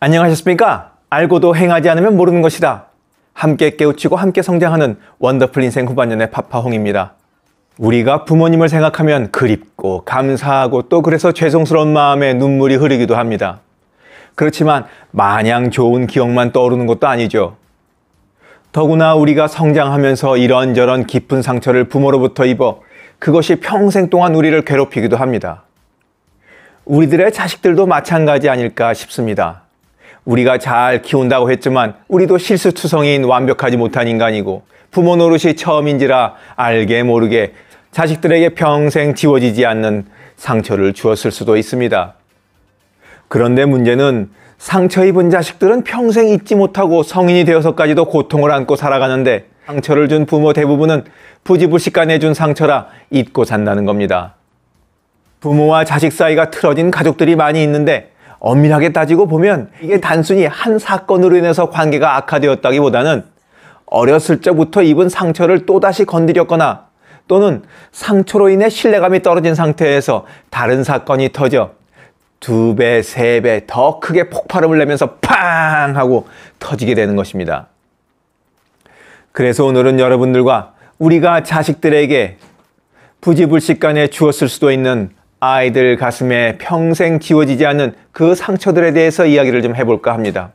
안녕하셨습니까? 알고도 행하지 않으면 모르는 것이다. 함께 깨우치고 함께 성장하는 원더풀 인생 후반년의 파파홍입니다. 우리가 부모님을 생각하면 그립고 감사하고 또 그래서 죄송스러운 마음에 눈물이 흐르기도 합니다. 그렇지만 마냥 좋은 기억만 떠오르는 것도 아니죠. 더구나 우리가 성장하면서 이런저런 깊은 상처를 부모로부터 입어 그것이 평생 동안 우리를 괴롭히기도 합니다. 우리들의 자식들도 마찬가지 아닐까 싶습니다. 우리가 잘 키운다고 했지만 우리도 실수투성이인 완벽하지 못한 인간이고 부모 노릇이 처음인지라 알게 모르게 자식들에게 평생 지워지지 않는 상처를 주었을 수도 있습니다. 그런데 문제는 상처 입은 자식들은 평생 잊지 못하고 성인이 되어서까지도 고통을 안고 살아가는데 상처를 준 부모 대부분은 부지불식간에 준 상처라 잊고 산다는 겁니다. 부모와 자식 사이가 틀어진 가족들이 많이 있는데 엄밀하게 따지고 보면 이게 단순히 한 사건으로 인해서 관계가 악화되었다기보다는 어렸을 적부터 입은 상처를 또다시 건드렸거나 또는 상처로 인해 신뢰감이 떨어진 상태에서 다른 사건이 터져 두 배, 세 배 더 크게 폭발음을 내면서 팡! 하고 터지게 되는 것입니다. 그래서 오늘은 여러분들과 우리가 자식들에게 부지불식간에 주었을 수도 있는 아이들 가슴에 평생 지워지지 않는 그 상처들에 대해서 이야기를 좀 해볼까 합니다.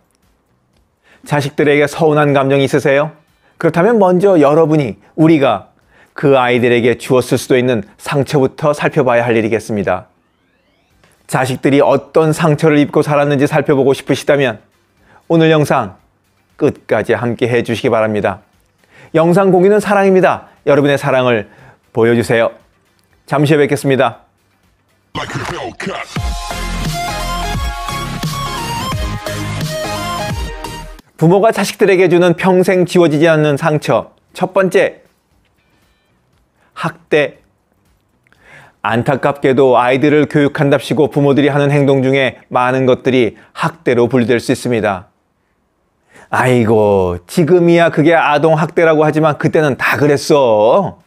자식들에게 서운한 감정이 있으세요? 그렇다면 먼저 여러분이, 우리가 그 아이들에게 주었을 수도 있는 상처부터 살펴봐야 할 일이겠습니다. 자식들이 어떤 상처를 입고 살았는지 살펴보고 싶으시다면 오늘 영상 끝까지 함께 해주시기 바랍니다. 영상 공유는 사랑입니다. 여러분의 사랑을 보여주세요. 잠시 후에 뵙겠습니다. like a Hellcat. 부모가 자식들에게 주는 평생 지워지지 않는 상처. 첫 번째, 학대. 안타깝게도 아이들을 교육한답시고 부모들이 하는 행동 중에 많은 것들이 학대로 분류될 수 있습니다. 아이고, 지금이야 그게 아동 학대라고 하지만 그때는 다 그랬어.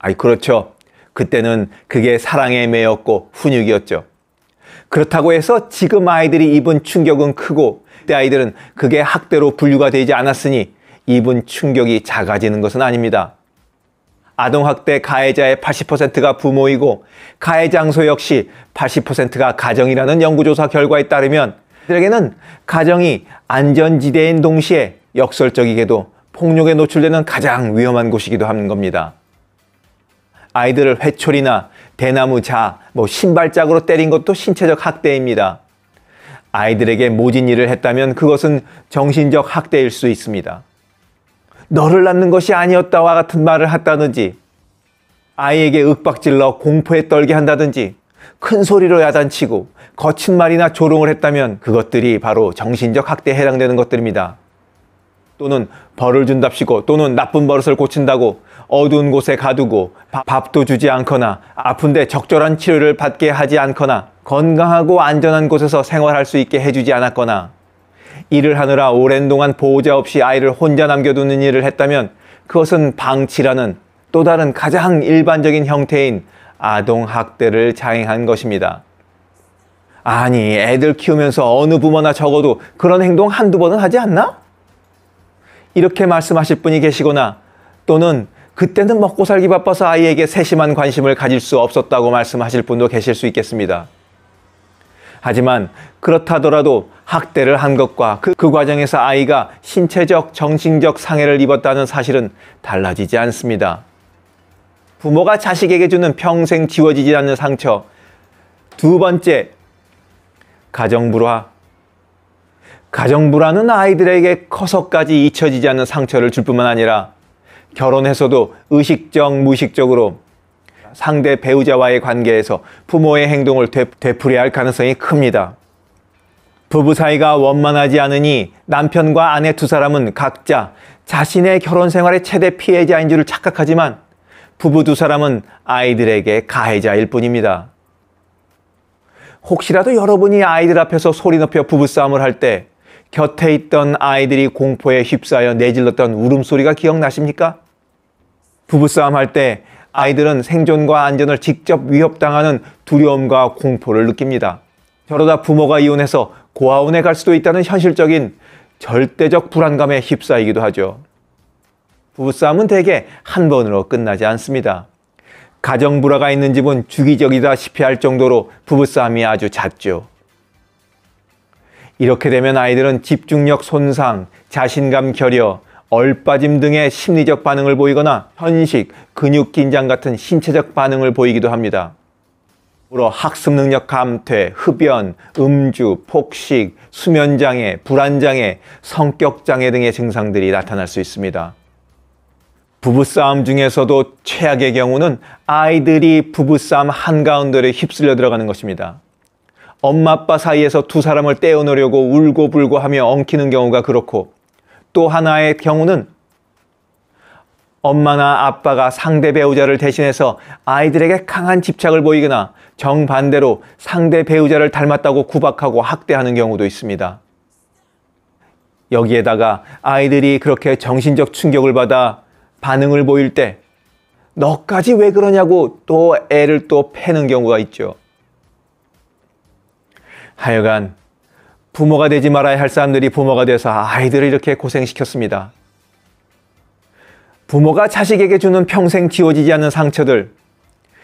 아이, 그렇죠. 그때는 그게 사랑에 매였고 훈육이었죠. 그렇다고 해서 지금 아이들이 입은 충격은 크고 그때 아이들은 그게 학대로 분류가 되지 않았으니 입은 충격이 작아지는 것은 아닙니다. 아동학대 가해자의 80%가 부모이고 가해 장소 역시 80%가 가정이라는 연구조사 결과에 따르면 그 들에게는 가정이 안전지대인 동시에 역설적이게도 폭력에 노출되는 가장 위험한 곳이기도 하는 겁니다. 아이들을 회초리나 대나무 자, 뭐 신발짝으로 때린 것도 신체적 학대입니다. 아이들에게 모진 일을 했다면 그것은 정신적 학대일 수 있습니다. 너를 낳는 것이 아니었다와 같은 말을 했다든지, 아이에게 윽박질러 공포에 떨게 한다든지, 큰 소리로 야단치고 거친 말이나 조롱을 했다면 그것들이 바로 정신적 학대에 해당되는 것들입니다. 또는 벌을 준답시고 또는 나쁜 버릇을 고친다고 어두운 곳에 가두고 밥도 주지 않거나 아픈데 적절한 치료를 받게 하지 않거나 건강하고 안전한 곳에서 생활할 수 있게 해주지 않았거나 일을 하느라 오랜 동안 보호자 없이 아이를 혼자 남겨두는 일을 했다면 그것은 방치라는 또 다른 가장 일반적인 형태인 아동학대를 자행한 것입니다. 아니, 애들 키우면서 어느 부모나 적어도 그런 행동 한두 번은 하지 않나? 이렇게 말씀하실 분이 계시거나 또는 그때는 먹고 뭐 살기 바빠서 아이에게 세심한 관심을 가질 수 없었다고 말씀하실 분도 계실 수 있겠습니다. 하지만 그렇다더라도 학대를 한 것과 그, 그 과정에서 아이가 신체적, 정신적 상해를 입었다는 사실은 달라지지 않습니다. 부모가 자식에게 주는 평생 지워지지 않는 상처. 두 번째, 가정불화. 가정불화는 아이들에게 커서까지 잊혀지지 않는 상처를 줄 뿐만 아니라 결혼해서도 의식적, 무식적으로 상대 배우자와의 관계에서 부모의 행동을 되풀이할 가능성이 큽니다. 부부 사이가 원만하지 않으니 남편과 아내 두 사람은 각자 자신의 결혼 생활의 최대 피해자인 줄을 착각하지만 부부 두 사람은 아이들에게 가해자일 뿐입니다. 혹시라도 여러분이 아이들 앞에서 소리 높여 부부싸움을 할 때 곁에 있던 아이들이 공포에 휩싸여 내질렀던 울음소리가 기억나십니까? 부부싸움 할 때 아이들은 생존과 안전을 직접 위협당하는 두려움과 공포를 느낍니다. 저러다 부모가 이혼해서 고아원에 갈 수도 있다는 현실적인 절대적 불안감에 휩싸이기도 하죠. 부부싸움은 대개 한 번으로 끝나지 않습니다. 가정 불화가 있는 집은 주기적이다시피 할 정도로 부부싸움이 아주 잦죠. 이렇게 되면 아이들은 집중력 손상, 자신감 결여, 얼빠짐 등의 심리적 반응을 보이거나 현식 근육 긴장 같은 신체적 반응을 보이기도 합니다. 더어 학습 능력 감퇴, 흡연, 음주, 폭식, 수면 장애, 불안 장애, 성격 장애 등의 증상들이 나타날 수 있습니다. 부부싸움 중에서도 최악의 경우는 아이들이 부부싸움 한가운데로 휩쓸려 들어가는 것입니다. 엄마 아빠 사이에서 두 사람을 떼어놓으려고 울고불고 하며 엉키는 경우가 그렇고 또 하나의 경우는 엄마나 아빠가 상대 배우자를 대신해서 아이들에게 강한 집착을 보이거나 정반대로 상대 배우자를 닮았다고 구박하고 학대하는 경우도 있습니다. 여기에다가 아이들이 그렇게 정신적 충격을 받아 반응을 보일 때 너까지 왜 그러냐고 또 애를 또 패는 경우가 있죠. 하여간 부모가 되지 말아야 할 사람들이 부모가 돼서 아이들을 이렇게 고생시켰습니다. 부모가 자식에게 주는 평생 지워지지 않는 상처들.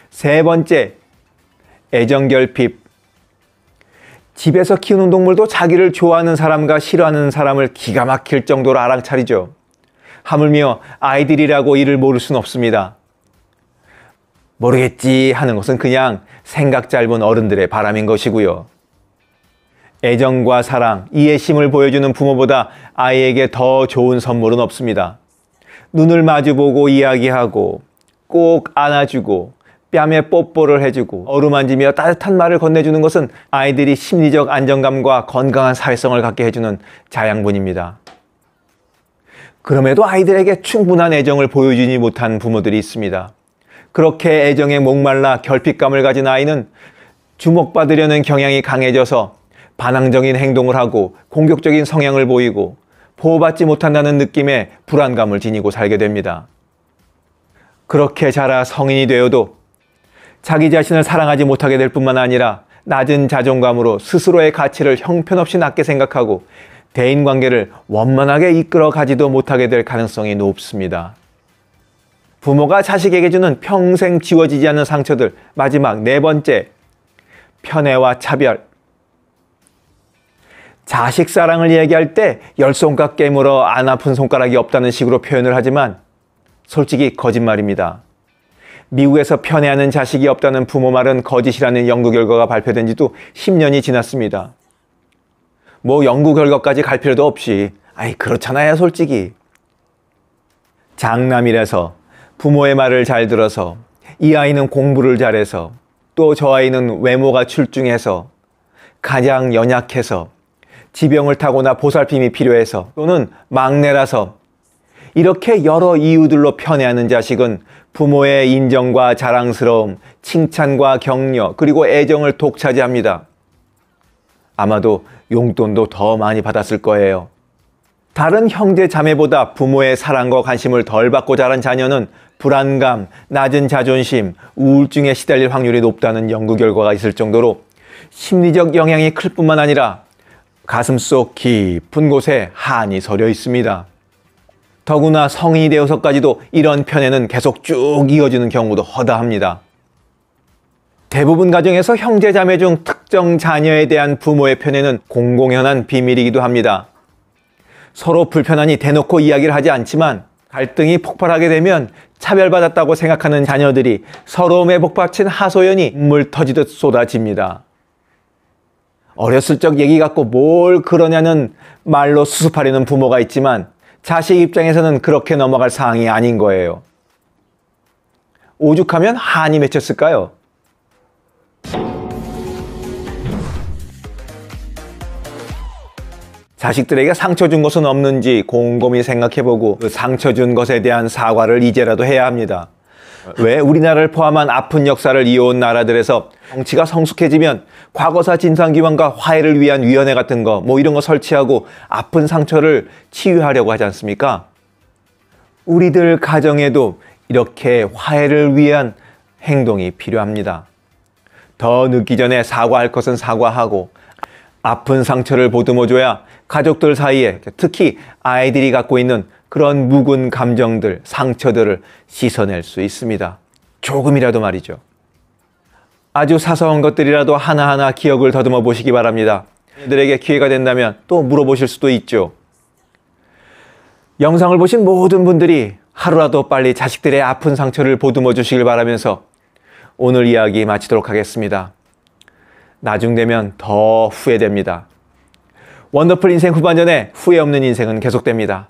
세 번째, 애정결핍. 집에서 키우는 동물도 자기를 좋아하는 사람과 싫어하는 사람을 기가 막힐 정도로 아랑차리죠. 하물며 아이들이라고 이를 모를 순 없습니다. 모르겠지 하는 것은 그냥 생각 짧은 어른들의 바람인 것이고요. 애정과 사랑, 이해심을 보여주는 부모보다 아이에게 더 좋은 선물은 없습니다. 눈을 마주보고 이야기하고 꼭 안아주고 뺨에 뽀뽀를 해주고 어루만지며 따뜻한 말을 건네주는 것은 아이들이 심리적 안정감과 건강한 사회성을 갖게 해주는 자양분입니다. 그럼에도 아이들에게 충분한 애정을 보여주지 못한 부모들이 있습니다. 그렇게 애정에 목말라 결핍감을 가진 아이는 주목받으려는 경향이 강해져서 반항적인 행동을 하고 공격적인 성향을 보이고 보호받지 못한다는 느낌의 불안감을 지니고 살게 됩니다. 그렇게 자라 성인이 되어도 자기 자신을 사랑하지 못하게 될 뿐만 아니라 낮은 자존감으로 스스로의 가치를 형편없이 낮게 생각하고 대인 관계를 원만하게 이끌어 가지도 못하게 될 가능성이 높습니다. 부모가 자식에게 주는 평생 지워지지 않는 상처들, 마지막 네 번째, 편애와 차별. 자식 사랑을 이야기할 때 열 손가락 깨물어 안 아픈 손가락이 없다는 식으로 표현을 하지만 솔직히 거짓말입니다. 미국에서 편애하는 자식이 없다는 부모 말은 거짓이라는 연구 결과가 발표된 지도 10년이 지났습니다. 뭐 연구 결과까지 갈 필요도 없이 아이 그렇잖아요 솔직히. 장남이라서 부모의 말을 잘 들어서 이 아이는 공부를 잘해서 또 저 아이는 외모가 출중해서 가장 연약해서 지병을 타거나 보살핌이 필요해서 또는 막내라서 이렇게 여러 이유들로 편애하는 자식은 부모의 인정과 자랑스러움, 칭찬과 격려, 그리고 애정을 독차지합니다. 아마도 용돈도 더 많이 받았을 거예요. 다른 형제 자매보다 부모의 사랑과 관심을 덜 받고 자란 자녀는 불안감, 낮은 자존심, 우울증에 시달릴 확률이 높다는 연구 결과가 있을 정도로 심리적 영향이 클 뿐만 아니라 가슴속 깊은 곳에 한이 서려 있습니다. 더구나 성인이 되어서까지도 이런 편애는 계속 쭉 이어지는 경우도 허다합니다. 대부분 가정에서 형제 자매 중 특정 자녀에 대한 부모의 편애는 공공연한 비밀이기도 합니다. 서로 불편하니 대놓고 이야기를 하지 않지만 갈등이 폭발하게 되면 차별받았다고 생각하는 자녀들이 서러움에 복받친 하소연이 물 터지듯 쏟아집니다. 어렸을 적 얘기 갖고 뭘 그러냐는 말로 수습하려는 부모가 있지만 자식 입장에서는 그렇게 넘어갈 사항이 아닌 거예요. 오죽하면 한이 맺혔을까요? 자식들에게 상처 준 것은 없는지 곰곰이 생각해보고 그 상처 준 것에 대한 사과를 이제라도 해야 합니다. 왜 우리나라를 포함한 아픈 역사를 이어온 나라들에서 정치가 성숙해지면 과거사 진상규명과 화해를 위한 위원회 같은 거 뭐 이런 거 설치하고 아픈 상처를 치유하려고 하지 않습니까? 우리들 가정에도 이렇게 화해를 위한 행동이 필요합니다. 더 늦기 전에 사과할 것은 사과하고 아픈 상처를 보듬어줘야 가족들 사이에 특히 아이들이 갖고 있는 그런 묵은 감정들, 상처들을 씻어낼 수 있습니다. 조금이라도 말이죠. 아주 사소한 것들이라도 하나하나 기억을 더듬어 보시기 바랍니다. 들에게 기회가 된다면 또 물어보실 수도 있죠. 영상을 보신 모든 분들이 하루라도 빨리 자식들의 아픈 상처를 보듬어 주시길 바라면서 오늘 이야기 마치도록 하겠습니다. 나중 되면 더 후회됩니다. 원더풀 인생 후반전에 후회 없는 인생은 계속됩니다.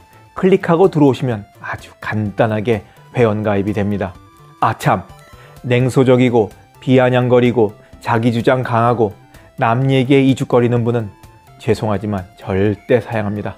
클릭하고 들어오시면 아주 간단하게 회원가입이 됩니다. 아참! 냉소적이고 비아냥거리고 자기주장 강하고 남 얘기에 이죽거리는 분은 죄송하지만 절대 사양합니다.